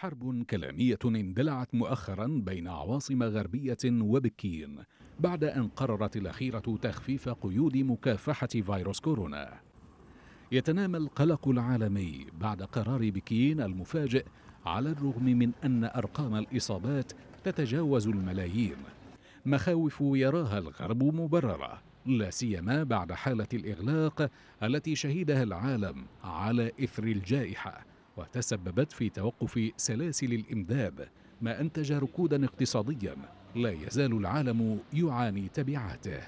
حرب كلامية اندلعت مؤخرا بين عواصم غربية وبكين بعد أن قررت الأخيرة تخفيف قيود مكافحة فيروس كورونا يتنامى القلق العالمي بعد قرار بكين المفاجئ على الرغم من أن أرقام الإصابات تتجاوز الملايين مخاوف يراها الغرب مبررة لا سيما بعد حالة الإغلاق التي شهدها العالم على إثر الجائحة وتسببت في توقف سلاسل الإمداد ما أنتج ركودا اقتصاديا لا يزال العالم يعاني تبعاته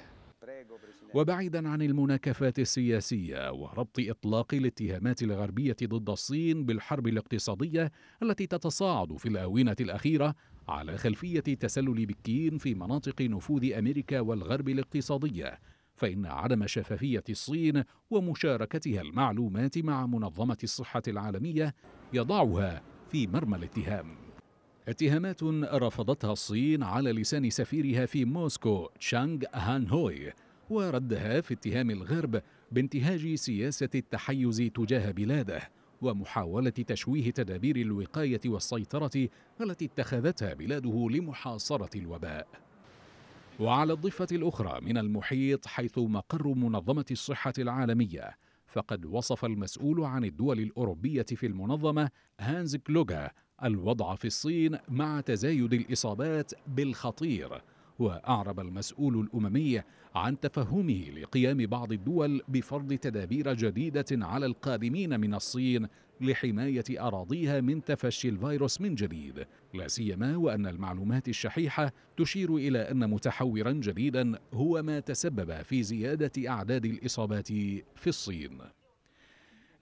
وبعيدا عن المناكفات السياسية وربط إطلاق الاتهامات الغربية ضد الصين بالحرب الاقتصادية التي تتصاعد في الآونة الأخيرة على خلفية تسلل بكين في مناطق نفوذ أمريكا والغرب الاقتصادية فإن عدم شفافية الصين ومشاركتها المعلومات مع منظمة الصحة العالمية يضعها في مرمى الاتهام اتهامات رفضتها الصين على لسان سفيرها في موسكو تشانغ هان هوي وردها في اتهام الغرب بانتهاج سياسة التحيز تجاه بلاده ومحاولة تشويه تدابير الوقاية والسيطرة التي اتخذتها بلاده لمحاصرة الوباء وعلى الضفة الأخرى من المحيط حيث مقر منظمة الصحة العالمية فقد وصف المسؤول عن الدول الأوروبية في المنظمة هانز كلوغا الوضع في الصين مع تزايد الإصابات بالخطير وأعرب المسؤول الأممي عن تفهمه لقيام بعض الدول بفرض تدابير جديدة على القادمين من الصين لحماية أراضيها من تفشي الفيروس من جديد لا سيما وأن المعلومات الشحيحة تشير إلى أن متحورا جديدا هو ما تسبب في زيادة أعداد الإصابات في الصين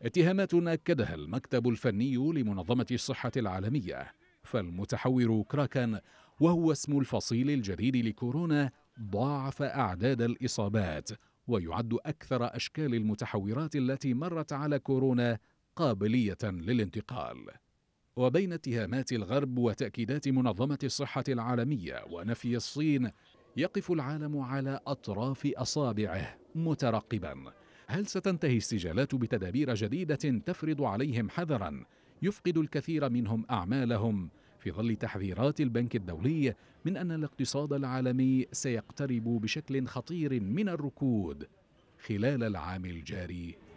اتهامات أكدها المكتب الفني لمنظمة الصحة العالمية فالمتحور كراكن وهو اسم الفصيل الجديد لكورونا ضاعف أعداد الإصابات ويعد أكثر أشكال المتحورات التي مرت على كورونا قابلية للانتقال وبين اتهامات الغرب وتأكيدات منظمة الصحة العالمية ونفي الصين يقف العالم على أطراف أصابعه مترقبا هل ستنتهي السجالات بتدابير جديدة تفرض عليهم حذرا يفقد الكثير منهم أعمالهم في ظل تحذيرات البنك الدولي من أن الاقتصاد العالمي سيقترب بشكل خطير من الركود خلال العام الجاري